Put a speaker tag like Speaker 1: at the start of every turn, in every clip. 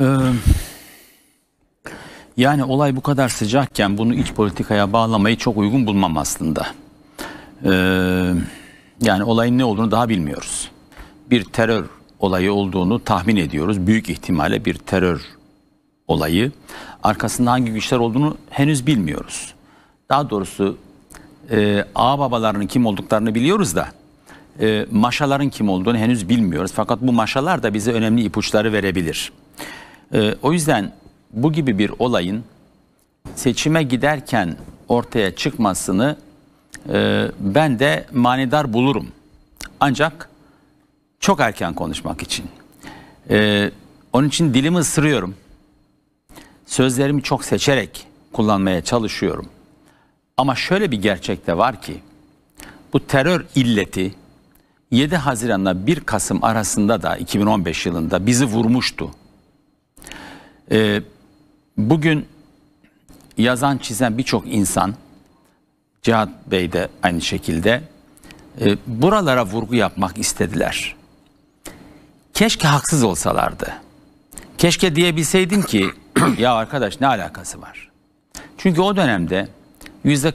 Speaker 1: Ee, yani olay bu kadar sıcakken bunu iç politikaya bağlamayı çok uygun bulmam aslında. Ee, yani olayın ne olduğunu daha bilmiyoruz. Bir terör olayı olduğunu tahmin ediyoruz. Büyük ihtimalle bir terör olayı. Arkasında hangi güçler olduğunu henüz bilmiyoruz. Daha doğrusu e, babalarının kim olduklarını biliyoruz da e, maşaların kim olduğunu henüz bilmiyoruz. Fakat bu maşalar da bize önemli ipuçları verebilir. E, o yüzden bu gibi bir olayın seçime giderken ortaya çıkmasını e, ben de manidar bulurum. Ancak çok erken konuşmak için. E, onun için dilimi ısırıyorum. Sözlerimi çok seçerek kullanmaya çalışıyorum. Ama şöyle bir gerçek de var ki bu terör illeti 7 Haziran'la 1 Kasım arasında da 2015 yılında bizi vurmuştu. Ee, bugün yazan çizen birçok insan Cihat Bey de aynı şekilde e, buralara vurgu yapmak istediler. Keşke haksız olsalardı. Keşke diyebilseydim ki ya arkadaş ne alakası var? Çünkü o dönemde yüzde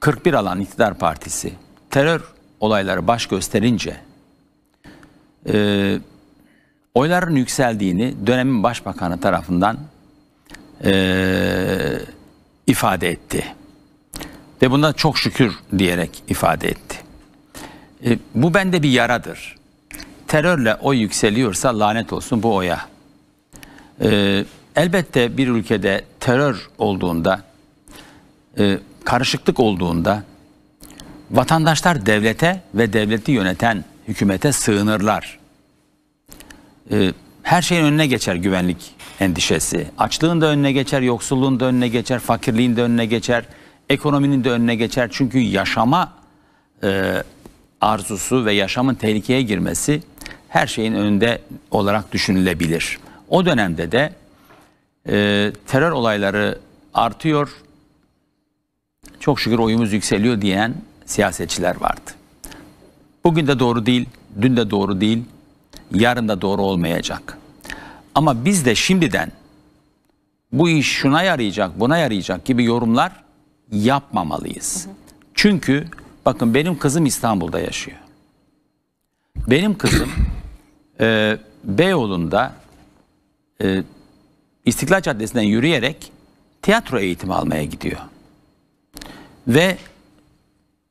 Speaker 1: 41 alan iktidar partisi terör olayları baş gösterince e, oyların yükseldiğini dönemin başbakanı tarafından e, ifade etti. Ve buna çok şükür diyerek ifade etti. E, bu bende bir yaradır. Terörle oy yükseliyorsa lanet olsun bu oya. E, elbette bir ülkede terör olduğunda, e, karışıklık olduğunda vatandaşlar devlete ve devleti yöneten hükümete sığınırlar e, her şeyin önüne geçer güvenlik endişesi. Açlığın da önüne geçer, yoksulluğun da önüne geçer, fakirliğin de önüne geçer, ekonominin de önüne geçer. Çünkü yaşama e, arzusu ve yaşamın tehlikeye girmesi her şeyin önünde olarak düşünülebilir. O dönemde de e, terör olayları artıyor, çok şükür oyumuz yükseliyor diyen siyasetçiler vardı. Bugün de doğru değil, dün de doğru değil, yarın da doğru olmayacak. Ama biz de şimdiden bu iş şuna yarayacak, buna yarayacak gibi yorumlar yapmamalıyız. Çünkü bakın benim kızım İstanbul'da yaşıyor. Benim kızım e, Beyoğlu'nda e, İstiklal Caddesi'nden yürüyerek tiyatro eğitimi almaya gidiyor. Ve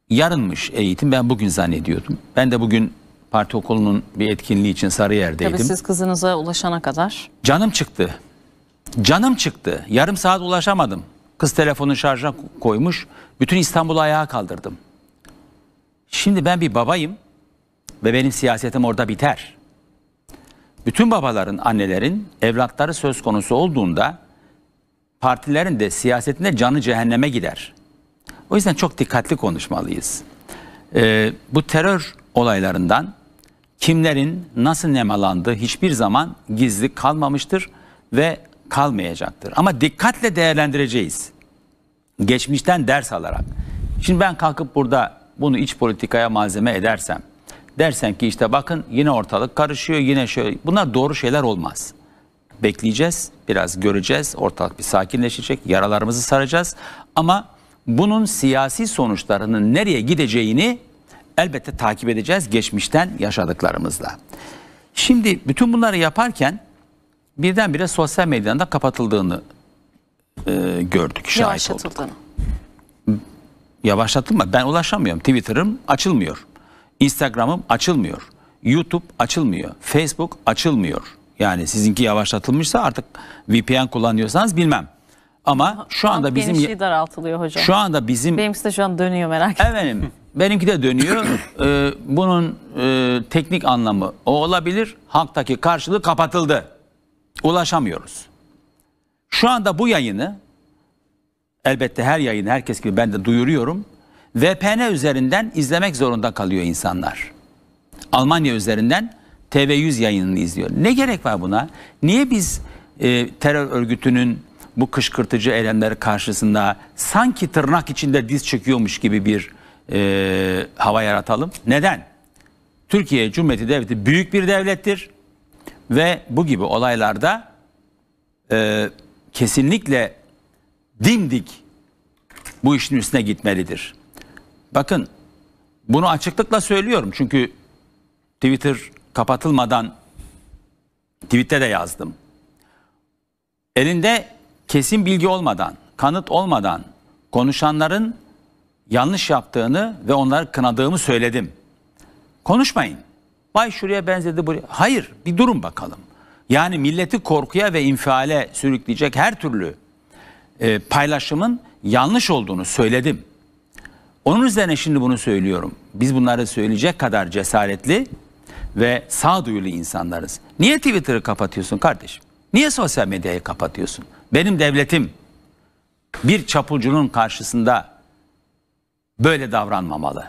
Speaker 1: yarınmış eğitim ben bugün zannediyordum. Ben de bugün parti okulunun bir etkinliği için Sarıyer'deydim. Tabii siz kızınıza ulaşana kadar. Canım çıktı. Canım çıktı. Yarım saat ulaşamadım. Kız telefonu şarja koymuş. Bütün İstanbul'u ayağa kaldırdım. Şimdi ben bir babayım ve benim siyasetim orada biter. Bütün babaların, annelerin evlatları söz konusu olduğunda partilerin de siyasetinde canı cehenneme gider. O yüzden çok dikkatli konuşmalıyız. Ee, bu terör olaylarından kimlerin nasıl nemalandığı hiçbir zaman gizli kalmamıştır ve kalmayacaktır. Ama dikkatle değerlendireceğiz. Geçmişten ders alarak. Şimdi ben kalkıp burada bunu iç politikaya malzeme edersem, dersen ki işte bakın yine ortalık karışıyor, yine şöyle. Bunlar doğru şeyler olmaz. Bekleyeceğiz, biraz göreceğiz, ortalık bir sakinleşecek, yaralarımızı saracağız. Ama bunun siyasi sonuçlarının nereye gideceğini elbette takip edeceğiz geçmişten yaşadıklarımızla. Şimdi bütün bunları yaparken birdenbire sosyal medyanın da kapatıldığını e, gördük, şahit olduk. Yavaşlattın mı? Ben ulaşamıyorum. Twitter'ım açılmıyor. Instagram'ım açılmıyor. YouTube açılmıyor. Facebook açılmıyor. Yani sizinki yavaşlatılmışsa artık VPN kullanıyorsanız bilmem. Ama şu anda bizim şey daraltılıyor hocam. Şu anda bizim Benimkisi de şu an dönüyor merak etme. Efendim benimki de dönüyor. ee, bunun e, teknik anlamı o olabilir. Halktaki karşılığı kapatıldı. Ulaşamıyoruz. Şu anda bu yayını elbette her yayını herkes gibi ben de duyuruyorum. VPN üzerinden izlemek zorunda kalıyor insanlar. Almanya üzerinden TV100 yayınını izliyor. Ne gerek var buna? Niye biz e, terör örgütünün bu kışkırtıcı eylemleri karşısında sanki tırnak içinde diz çöküyormuş gibi bir e, hava yaratalım. Neden? Türkiye Cumhuriyeti Devleti büyük bir devlettir ve bu gibi olaylarda e, kesinlikle dimdik bu işin üstüne gitmelidir. Bakın bunu açıklıkla söylüyorum çünkü Twitter kapatılmadan tweette de yazdım. Elinde kesin bilgi olmadan, kanıt olmadan konuşanların yanlış yaptığını ve onları kınadığımı söyledim. Konuşmayın. Bay şuraya benzedi buraya. Hayır bir durun bakalım. Yani milleti korkuya ve infiale sürükleyecek her türlü e, paylaşımın yanlış olduğunu söyledim. Onun üzerine şimdi bunu söylüyorum. Biz bunları söyleyecek kadar cesaretli ve sağduyulu insanlarız. Niye Twitter'ı kapatıyorsun kardeşim? Niye sosyal medyayı kapatıyorsun? Benim devletim bir çapulcunun karşısında böyle davranmamalı.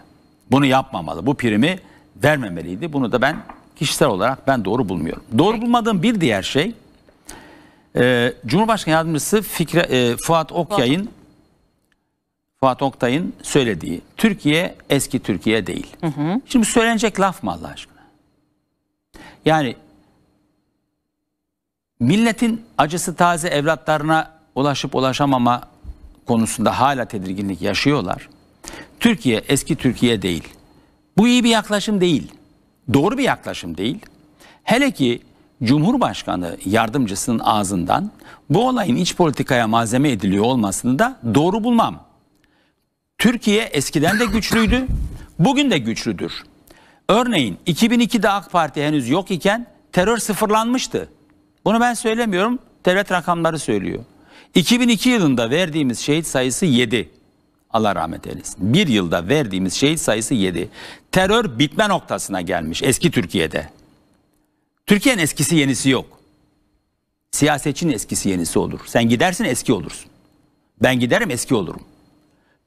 Speaker 1: Bunu yapmamalı. Bu primi vermemeliydi. Bunu da ben kişisel olarak ben doğru bulmuyorum. Doğru bulmadığım bir diğer şey e, Cumhurbaşkanı Yardımcısı Fikre, e, Fuat Okyay'ın Fuat Oktay'ın söylediği Türkiye eski Türkiye değil. Hı hı. Şimdi söylenecek laf mı Allah aşkına? Yani milletin acısı taze evlatlarına ulaşıp ulaşamama konusunda hala tedirginlik yaşıyorlar. Türkiye eski Türkiye değil. Bu iyi bir yaklaşım değil. Doğru bir yaklaşım değil. Hele ki Cumhurbaşkanı yardımcısının ağzından bu olayın iç politikaya malzeme ediliyor olmasını da doğru bulmam. Türkiye eskiden de güçlüydü, bugün de güçlüdür. Örneğin 2002'de AK Parti henüz yok iken terör sıfırlanmıştı. Bunu ben söylemiyorum, devlet rakamları söylüyor. 2002 yılında verdiğimiz şehit sayısı 7. Allah rahmet eylesin. Bir yılda verdiğimiz şehit sayısı 7. Terör bitme noktasına gelmiş eski Türkiye'de. Türkiye'nin eskisi yenisi yok. Siyasetçinin eskisi yenisi olur. Sen gidersin eski olursun. Ben giderim eski olurum.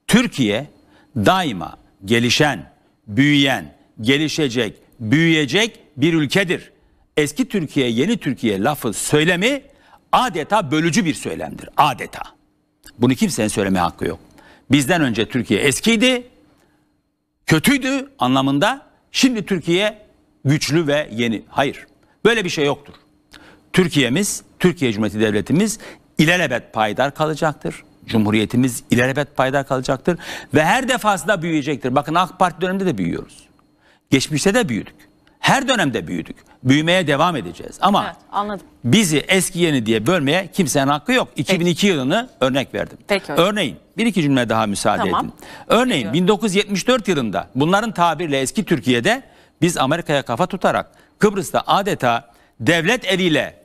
Speaker 1: Türkiye daima gelişen, büyüyen, gelişecek, büyüyecek bir ülkedir. Eski Türkiye, yeni Türkiye lafı söylemi adeta bölücü bir söylemdir. Adeta. Bunu kimsenin söyleme hakkı yok. Bizden önce Türkiye eskiydi, kötüydü anlamında. Şimdi Türkiye güçlü ve yeni. Hayır. Böyle bir şey yoktur. Türkiye'miz, Türkiye Cumhuriyeti Devleti'miz ilelebet paydar kalacaktır. Cumhuriyetimiz ilelebet paydar kalacaktır ve her defasında büyüyecektir. Bakın AK Parti döneminde de büyüyoruz. Geçmişte de büyüdük. Her dönemde büyüdük. Büyümeye devam edeceğiz. Ama Evet, anladım. bizi eski yeni diye bölmeye kimsenin hakkı yok. 2002 yılını örnek verdim. Peki Örneğin bir iki cümle daha müsaade Tamam. edin. Örneğin Ediyorum. 1974 yılında bunların tabirle eski Türkiye'de biz Amerika'ya kafa tutarak Kıbrıs'ta adeta devlet eliyle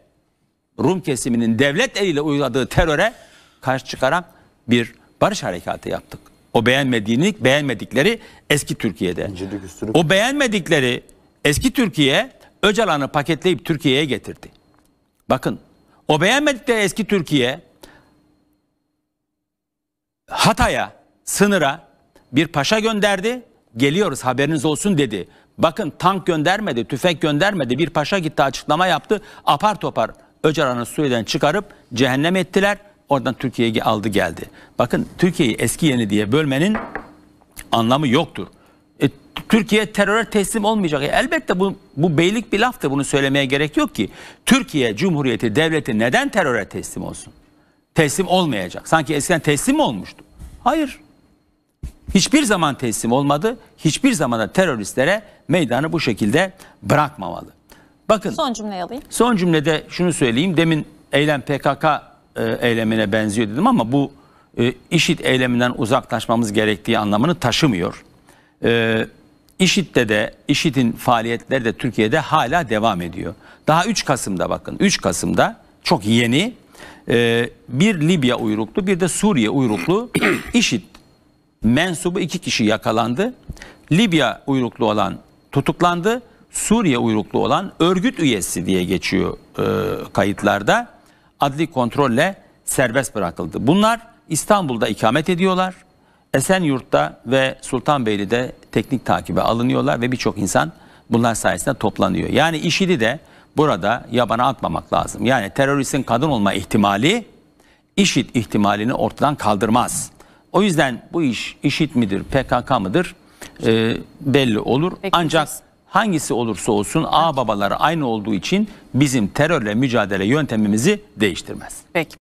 Speaker 1: Rum kesiminin devlet eliyle uyguladığı teröre karşı çıkaran bir barış harekatı yaptık. O beğenmediğini, beğenmedikleri eski Türkiye'de. O beğenmedikleri Eski Türkiye Öcalan'ı paketleyip Türkiye'ye getirdi. Bakın o beğenmedikleri eski Türkiye Hatay'a, sınıra bir paşa gönderdi. Geliyoruz haberiniz olsun dedi. Bakın tank göndermedi, tüfek göndermedi. Bir paşa gitti açıklama yaptı. Apar topar Öcalan'ı Suriye'den çıkarıp cehennem ettiler. Oradan Türkiye'ye aldı geldi. Bakın Türkiye'yi eski yeni diye bölmenin anlamı yoktur. Türkiye teröre teslim olmayacak. E elbette bu, bu beylik bir laftı bunu söylemeye gerek yok ki. Türkiye Cumhuriyeti Devleti neden teröre teslim olsun? Teslim olmayacak. Sanki eskiden teslim mi olmuştu? Hayır. Hiçbir zaman teslim olmadı. Hiçbir zaman da teröristlere meydanı bu şekilde bırakmamalı. Bakın. Son cümleyi alayım. Son cümlede şunu söyleyeyim. Demin eylem PKK e, eylemine benziyor dedim ama bu e, IŞİD eyleminden uzaklaşmamız gerektiği anlamını taşımıyor. Ee, İŞİD'de de İŞİD'in faaliyetleri de Türkiye'de hala devam ediyor. Daha 3 Kasım'da bakın 3 Kasım'da çok yeni e, bir Libya uyruklu bir de Suriye uyruklu İŞİD mensubu iki kişi yakalandı. Libya uyruklu olan tutuklandı. Suriye uyruklu olan örgüt üyesi diye geçiyor e, kayıtlarda adli kontrolle serbest bırakıldı. Bunlar İstanbul'da ikamet ediyorlar. Esenyurt'ta ve Sultanbeyli'de teknik takibe alınıyorlar ve birçok insan bunlar sayesinde toplanıyor. Yani IŞİD'i de burada yabana atmamak lazım. Yani teröristin kadın olma ihtimali IŞİD ihtimalini ortadan kaldırmaz. O yüzden bu iş IŞİD midir, PKK mıdır e, belli olur. Peki, Ancak hangisi olursa olsun evet. ağ babaları aynı olduğu için bizim terörle mücadele yöntemimizi değiştirmez. Peki.